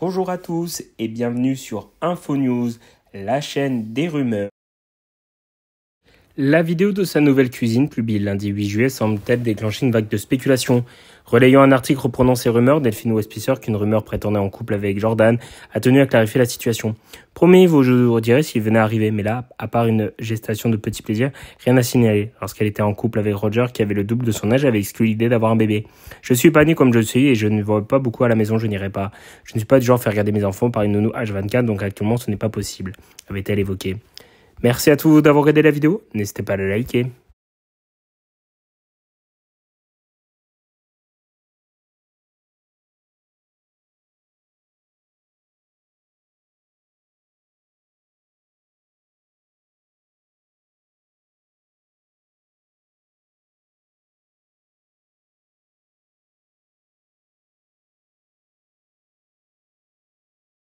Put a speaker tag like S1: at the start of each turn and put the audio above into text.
S1: Bonjour à tous et bienvenue sur InfoNews, la chaîne des rumeurs. La vidéo de sa nouvelle cuisine, publiée lundi 8 juillet, semble-t-elle déclencher une vague de spéculation. Relayant un article reprenant ces rumeurs, Delphine Westpisser, qu'une rumeur prétendait en couple avec Jordan, a tenu à clarifier la situation. Promis, vous, je vous redirez s'il venait à arriver, mais là, à part une gestation de petits plaisirs, rien à signaler. Lorsqu'elle était en couple avec Roger, qui avait le double de son âge, avait exclu l'idée d'avoir un bébé. Je suis pas né comme je suis et je ne vois pas beaucoup à la maison, je n'irai pas. Je ne suis pas du genre à faire regarder mes enfants par une nounou H24, donc actuellement ce n'est pas possible, avait-elle évoqué. Merci à tous d'avoir aidé la vidéo. N'hésitez pas à le liker.